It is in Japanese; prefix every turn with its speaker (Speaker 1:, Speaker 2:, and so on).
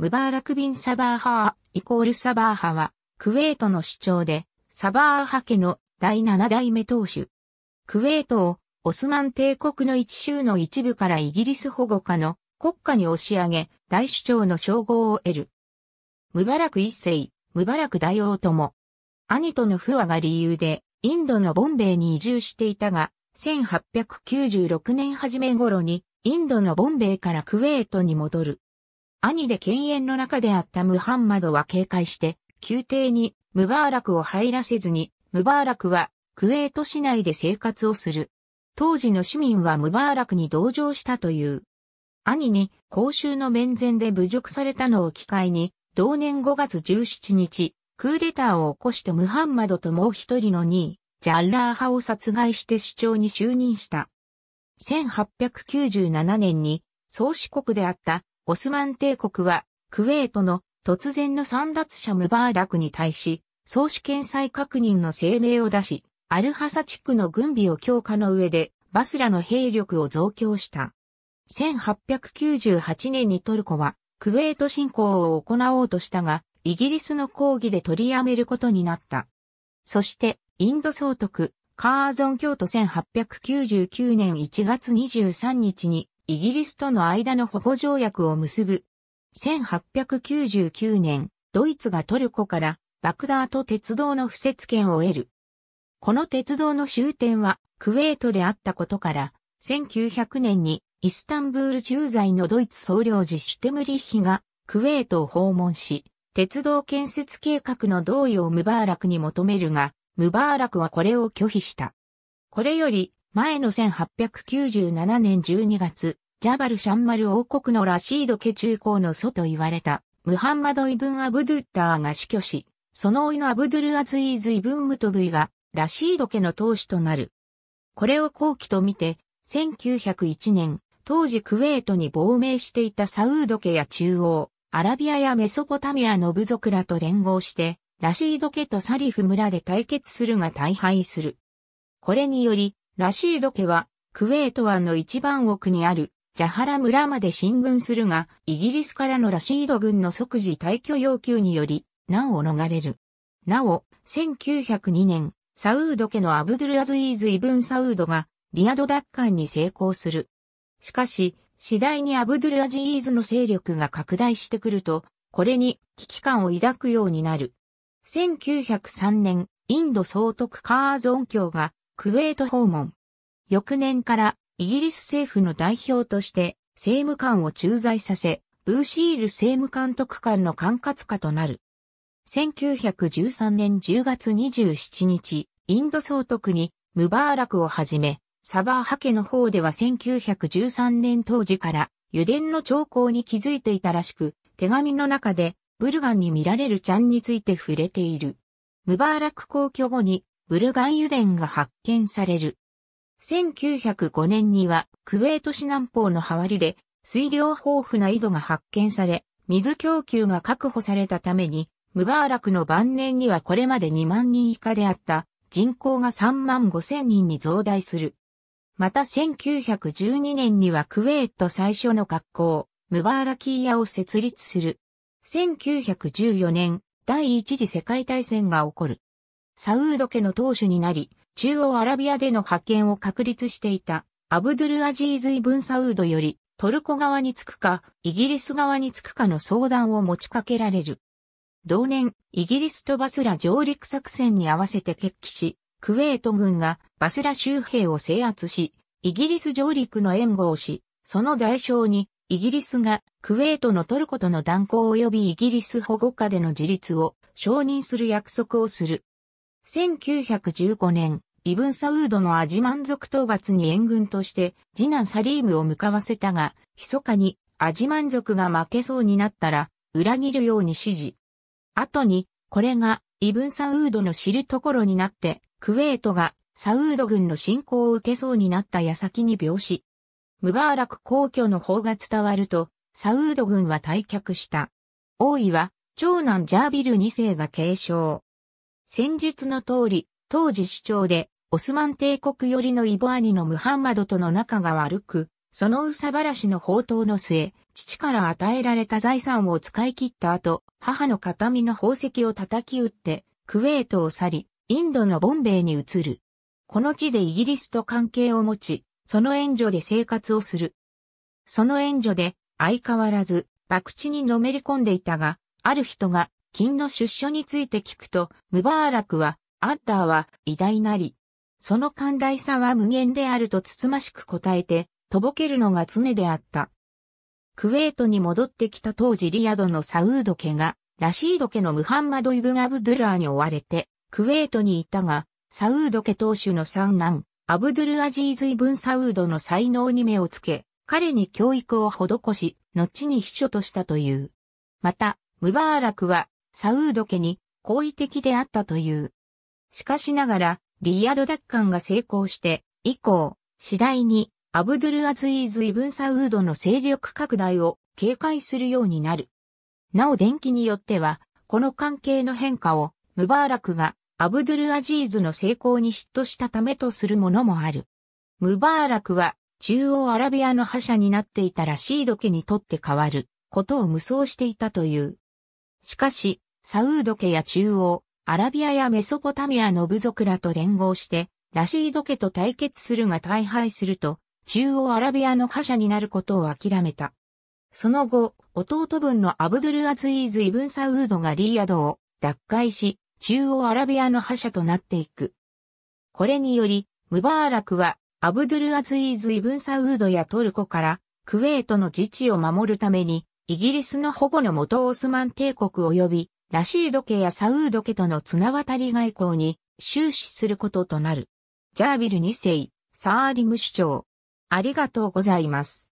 Speaker 1: ムバーラクビン・サバーハーイコールサバーハは、クウェートの主張で、サバーハ家の第七代目当主。クウェートをオスマン帝国の一州の一部からイギリス保護下の国家に押し上げ、大主張の称号を得る。ムバラク一世、ムバラク大王とも。兄との不和が理由で、インドのボンベイに移住していたが、1896年初め頃に、インドのボンベイからクウェートに戻る。兄で犬猿の中であったムハンマドは警戒して、宮廷にムバーラクを入らせずに、ムバーラクはクウェート市内で生活をする。当時の市民はムバーラクに同情したという。兄に公衆の面前で侮辱されたのを機会に、同年5月17日、クーデターを起こしたムハンマドともう一人の2位、ジャッラー派を殺害して首長に就任した。1897年に、創始国であったオスマン帝国は、クウェートの突然の散奪者ムバーラクに対し、総主権再確認の声明を出し、アルハサ地区の軍備を強化の上で、バスラの兵力を増強した。1898年にトルコは、クウェート侵攻を行おうとしたが、イギリスの抗議で取りやめることになった。そして、インド総督、カーゾン京都1899年1月23日にイギリスとの間の保護条約を結ぶ。1899年、ドイツがトルコからバクダーと鉄道の敷設権を得る。この鉄道の終点はクウェートであったことから、1900年にイスタンブール駐在のドイツ総領事シュテムリッヒがクウェートを訪問し、鉄道建設計画の同意をムバーラクに求めるが、ムバーラクはこれを拒否した。これより前の1897年12月、ジャバル・シャンマル王国のラシード家中高の祖と言われた、ムハンマド・イブン・アブドゥッターが死去し、その甥のアブドゥル・アズイーズ・イブン・ムトブイが、ラシード家の当主となる。これを後期と見て、1901年、当時クウェートに亡命していたサウード家や中央、アラビアやメソポタミアの部族らと連合して、ラシード家とサリフ村で対決するが大敗する。これにより、ラシード家は、クウェート湾の一番奥にある、ジャハラ村まで進軍するが、イギリスからのラシード軍の即時退去要求により、難を逃れる。なお、1902年、サウード家のアブドゥルアズイーズ・イブン・サウードが、リアド奪還に成功する。しかし、次第にアブドゥルアジーズの勢力が拡大してくると、これに危機感を抱くようになる。1903年、インド総督カーゾン教がクウェート訪問。翌年からイギリス政府の代表として政務官を駐在させ、ブーシール政務監督官の管轄下となる。1913年10月27日、インド総督にムバーラクをはじめ、サバーハ家の方では1913年当時から油田の兆候に気づいていたらしく、手紙の中でブルガンに見られるちゃんについて触れている。ムバーラク公挙後にブルガン油田が発見される。1905年にはクウェート市南方のハワリで水量豊富な井戸が発見され、水供給が確保されたために、ムバーラクの晩年にはこれまで2万人以下であった人口が3万5千人に増大する。また1912年にはクウェート最初の学校、ムバーラキーヤを設立する。1914年、第一次世界大戦が起こる。サウード家の当主になり、中央アラビアでの覇権を確立していた、アブドゥルアジーズ・イブン・サウードより、トルコ側につくか、イギリス側につくかの相談を持ちかけられる。同年、イギリスとバスラ上陸作戦に合わせて決起し、クウェート軍がバスラ周辺を制圧し、イギリス上陸の援護をし、その代償に、イギリスがクウェートのトルコとの断交及びイギリス保護下での自立を承認する約束をする。1915年、イブンサウードのアジ満族討伐に援軍として次男サリームを向かわせたが、密かにアジ満族が負けそうになったら裏切るように指示。後に、これがイブンサウードの知るところになって、クウェートがサウード軍の侵攻を受けそうになった矢先に病死。ムバーラク皇居の方が伝わると、サウード軍は退却した。王位は、長男ジャービル2世が継承。戦術の通り、当時主張で、オスマン帝国寄りのイボアニのムハンマドとの仲が悪く、そのうさばらしの宝刀の末、父から与えられた財産を使い切った後、母の形見の宝石を叩き打って、クウェートを去り、インドのボンベイに移る。この地でイギリスと関係を持ち、その援助で生活をする。その援助で、相変わらず、博打にのめり込んでいたが、ある人が金の出所について聞くと、ムバーラクは、アッラーは偉大なり、その寛大さは無限であるとつつましく答えて、とぼけるのが常であった。クウェートに戻ってきた当時リヤドのサウード家が、ラシード家のムハンマド・イブ・ン・アブドゥラーに追われて、クウェートにいたが、サウード家当主の三男、アブドゥル・アジーズ・イブン・サウードの才能に目をつけ、彼に教育を施し、後に秘書としたという。また、ムバーラクはサウード家に好意的であったという。しかしながら、リヤド奪還が成功して、以降、次第にアブドゥルアズイーズ・イブン・サウードの勢力拡大を警戒するようになる。なお電気によっては、この関係の変化を、ムバーラクがアブドゥルアジーズの成功に嫉妬したためとするものもある。ムバーラクは、中央アラビアの覇者になっていたラシード家にとって変わることを無双していたという。しかし、サウード家や中央、アラビアやメソポタミアの部族らと連合して、ラシード家と対決するが大敗すると、中央アラビアの覇者になることを諦めた。その後、弟分のアブドゥルアズイーズ・イブン・サウードがリーヤドを奪回し、中央アラビアの覇者となっていく。これにより、ムバーラクは、アブドゥルアズイーズ・イブン・サウードやトルコから、クウェートの自治を守るために、イギリスの保護の元オスマン帝国及びラシード家やサウード家との綱渡り外交に終始することとなる。ジャービル2世、サーリム首長。ありがとうございます。